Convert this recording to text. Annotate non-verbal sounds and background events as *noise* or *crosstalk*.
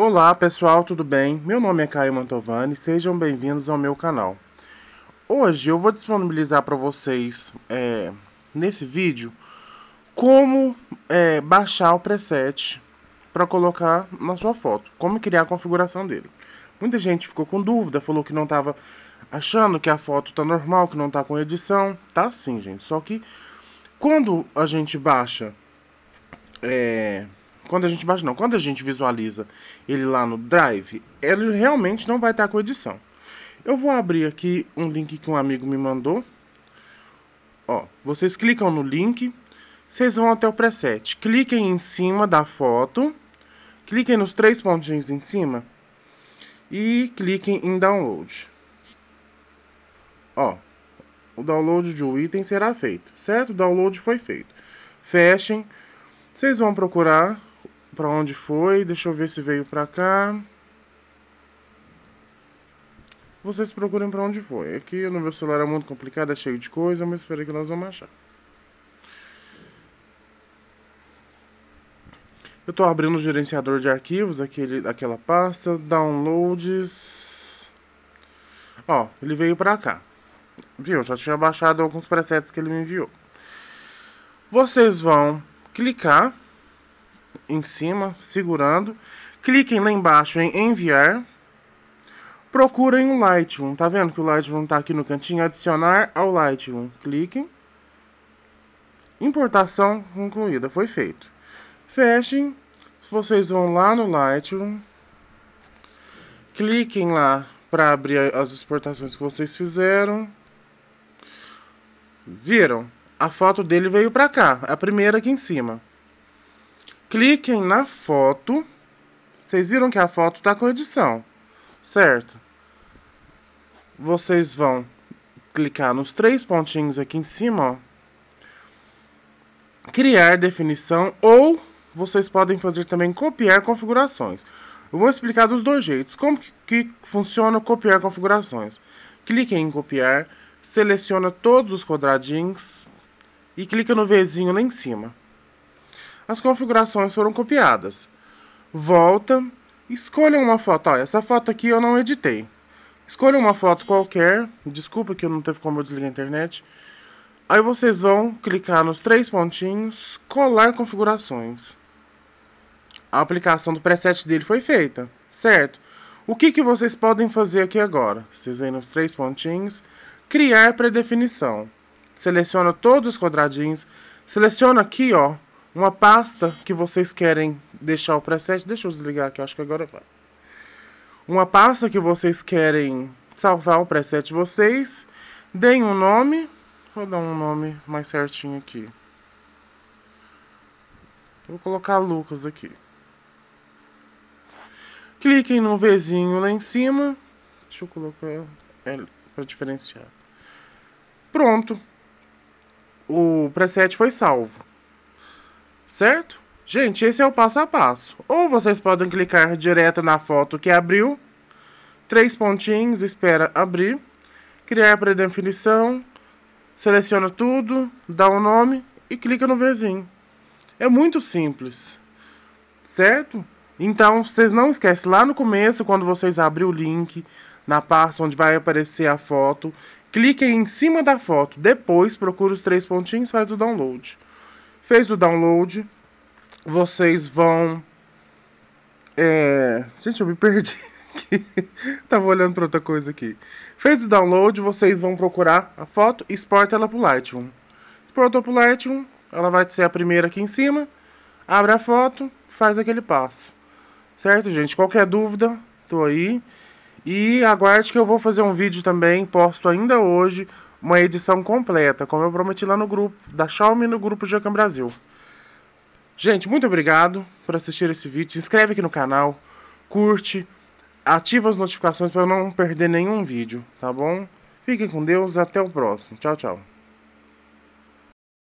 Olá pessoal, tudo bem? Meu nome é Caio Mantovani, sejam bem-vindos ao meu canal. Hoje eu vou disponibilizar para vocês, é, nesse vídeo, como é, baixar o preset para colocar na sua foto, como criar a configuração dele. Muita gente ficou com dúvida, falou que não estava achando que a foto está normal, que não está com edição. Tá sim, gente, só que quando a gente baixa... É, quando a gente baixa, não. Quando a gente visualiza ele lá no Drive, ele realmente não vai estar com edição. Eu vou abrir aqui um link que um amigo me mandou. Ó, vocês clicam no link, vocês vão até o preset. Cliquem em cima da foto, cliquem nos três pontinhos em cima e cliquem em download. Ó, o download de um item será feito, certo? O download foi feito. Fechem. Vocês vão procurar para onde foi. Deixa eu ver se veio para cá. Vocês procurem para onde foi. Aqui no meu celular é muito complicado, é cheio de coisa, mas espera que nós vamos achar. Eu estou abrindo o gerenciador de arquivos, aquele, aquela pasta, downloads. Ó, ele veio para cá. Viu? Já tinha baixado alguns presets que ele me enviou. Vocês vão clicar em cima, segurando. Cliquem lá embaixo em enviar. Procurem o Lightroom. Tá vendo que o Lightroom tá aqui no cantinho? Adicionar ao Lightroom. Cliquem. Importação concluída. Foi feito. Fechem. Vocês vão lá no Lightroom. Cliquem lá para abrir as exportações que vocês fizeram. Viram? A foto dele veio para cá, a primeira aqui em cima cliquem na foto. Vocês viram que a foto está com edição, certo? Vocês vão clicar nos três pontinhos aqui em cima, ó. Criar definição ou vocês podem fazer também copiar configurações. Eu vou explicar dos dois jeitos. Como que funciona copiar configurações? Cliquem em copiar, seleciona todos os quadradinhos e clica no Vzinho lá em cima as configurações foram copiadas. Volta, escolha uma foto. Olha, essa foto aqui eu não editei. Escolha uma foto qualquer. Desculpa que eu não teve como eu desligar a internet. Aí vocês vão clicar nos três pontinhos, colar configurações. A aplicação do preset dele foi feita, certo? O que, que vocês podem fazer aqui agora? Vocês vêm nos três pontinhos, criar predefinição. Seleciona todos os quadradinhos, seleciona aqui, ó, uma pasta que vocês querem deixar o preset. Deixa eu desligar aqui, acho que agora vai. Uma pasta que vocês querem salvar o preset de vocês. Deem um nome. Vou dar um nome mais certinho aqui. Vou colocar Lucas aqui. Cliquem no Vzinho lá em cima. Deixa eu colocar para diferenciar. Pronto. O preset foi salvo certo? Gente, esse é o passo a passo. Ou vocês podem clicar direto na foto que abriu, três pontinhos, espera abrir, criar predefinição, seleciona tudo, dá um nome e clica no vizinho. É muito simples, certo? Então, vocês não esquecem, lá no começo, quando vocês abrem o link na pasta onde vai aparecer a foto, cliquem em cima da foto, depois procura os três pontinhos e faz o download. Fez o download. Vocês vão. É... Gente, eu me perdi. *laughs* Tava olhando para outra coisa aqui. Fez o download, vocês vão procurar a foto e exporta ela pro Lightroom. Exportou pro Lightroom, ela vai ser a primeira aqui em cima. Abre a foto, faz aquele passo. Certo, gente? Qualquer dúvida, tô aí. E aguarde que eu vou fazer um vídeo também, posto ainda hoje, uma edição completa, como eu prometi lá no grupo da Xiaomi no grupo Jacan Brasil. Gente, muito obrigado por assistir esse vídeo. Se inscreve aqui no canal, curte, ativa as notificações para não perder nenhum vídeo, tá bom? Fiquem com Deus, até o próximo. Tchau, tchau.